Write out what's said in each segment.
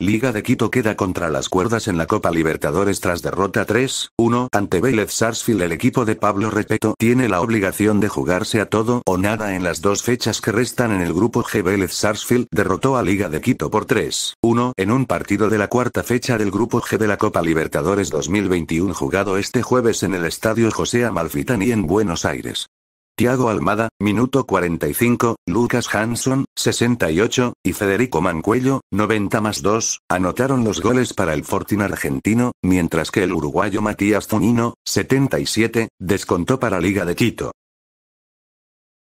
Liga de Quito queda contra las cuerdas en la Copa Libertadores tras derrota 3-1 ante Vélez Sarsfield. El equipo de Pablo Repeto tiene la obligación de jugarse a todo o nada en las dos fechas que restan en el grupo G. Vélez Sarsfield derrotó a Liga de Quito por 3-1 en un partido de la cuarta fecha del grupo G de la Copa Libertadores 2021 jugado este jueves en el Estadio José Amalfitani en Buenos Aires. Tiago Almada, minuto 45, Lucas Hanson, 68, y Federico Mancuello, 90 más 2, anotaron los goles para el Fortín argentino, mientras que el uruguayo Matías Zunino, 77, descontó para Liga de Quito.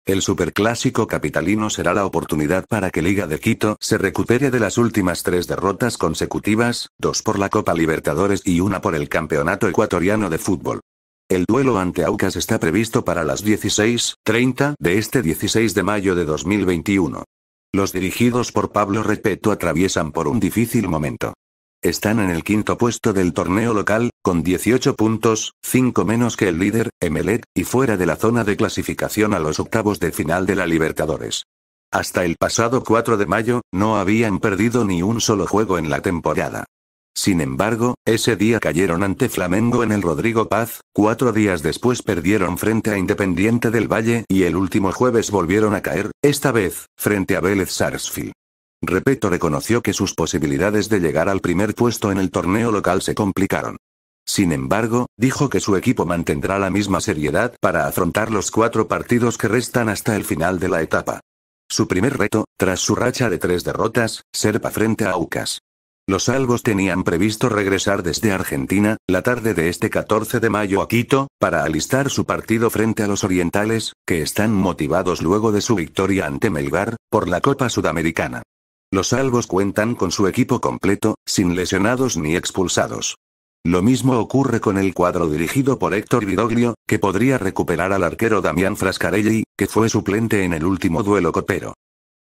El superclásico capitalino será la oportunidad para que Liga de Quito se recupere de las últimas tres derrotas consecutivas, dos por la Copa Libertadores y una por el Campeonato Ecuatoriano de Fútbol. El duelo ante Aucas está previsto para las 16.30 de este 16 de mayo de 2021. Los dirigidos por Pablo Repeto atraviesan por un difícil momento. Están en el quinto puesto del torneo local, con 18 puntos, 5 menos que el líder, Emelec, y fuera de la zona de clasificación a los octavos de final de la Libertadores. Hasta el pasado 4 de mayo, no habían perdido ni un solo juego en la temporada. Sin embargo, ese día cayeron ante Flamengo en el Rodrigo Paz, cuatro días después perdieron frente a Independiente del Valle y el último jueves volvieron a caer, esta vez, frente a Vélez Sarsfield. Repeto reconoció que sus posibilidades de llegar al primer puesto en el torneo local se complicaron. Sin embargo, dijo que su equipo mantendrá la misma seriedad para afrontar los cuatro partidos que restan hasta el final de la etapa. Su primer reto, tras su racha de tres derrotas, serpa frente a Aucas. Los Salvos tenían previsto regresar desde Argentina, la tarde de este 14 de mayo a Quito, para alistar su partido frente a los orientales, que están motivados luego de su victoria ante Melgar, por la Copa Sudamericana. Los Salvos cuentan con su equipo completo, sin lesionados ni expulsados. Lo mismo ocurre con el cuadro dirigido por Héctor Vidoglio, que podría recuperar al arquero Damián Frascarelli, que fue suplente en el último duelo copero.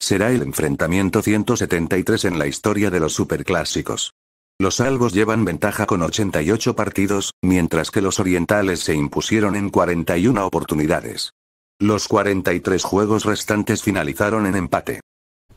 Será el enfrentamiento 173 en la historia de los superclásicos. Los albos llevan ventaja con 88 partidos, mientras que los orientales se impusieron en 41 oportunidades. Los 43 juegos restantes finalizaron en empate.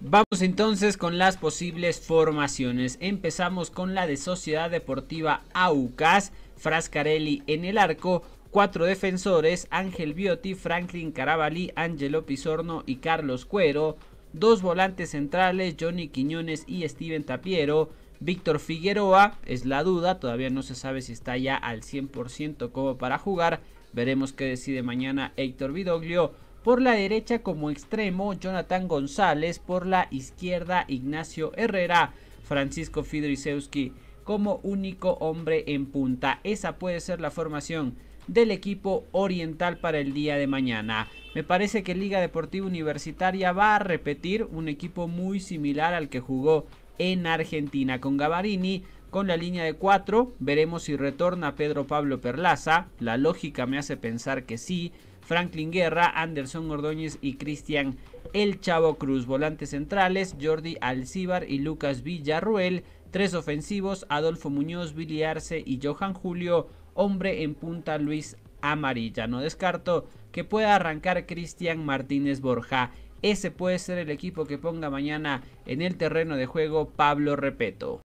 Vamos entonces con las posibles formaciones. Empezamos con la de Sociedad Deportiva AUCAS, Frascarelli en el arco, cuatro defensores, Ángel Biotti, Franklin Carabalí, Angelo Pisorno y Carlos Cuero, dos volantes centrales, Johnny Quiñones y Steven Tapiero. Víctor Figueroa es la duda, todavía no se sabe si está ya al 100% como para jugar. Veremos qué decide mañana Héctor Vidoglio. Por la derecha como extremo, Jonathan González. Por la izquierda, Ignacio Herrera. Francisco Fidrisewski como único hombre en punta. Esa puede ser la formación del equipo oriental para el día de mañana. Me parece que Liga Deportiva Universitaria va a repetir un equipo muy similar al que jugó en Argentina con Gavarini. Con la línea de 4 veremos si retorna Pedro Pablo Perlaza. La lógica me hace pensar que sí. Franklin Guerra, Anderson Ordóñez y Cristian El Chavo Cruz. Volantes centrales, Jordi Alcíbar y Lucas Villarruel. Tres ofensivos, Adolfo Muñoz, Billy Arce y Johan Julio. Hombre en punta, Luis Amarilla. No descarto que pueda arrancar Cristian Martínez Borja. Ese puede ser el equipo que ponga mañana en el terreno de juego Pablo Repeto.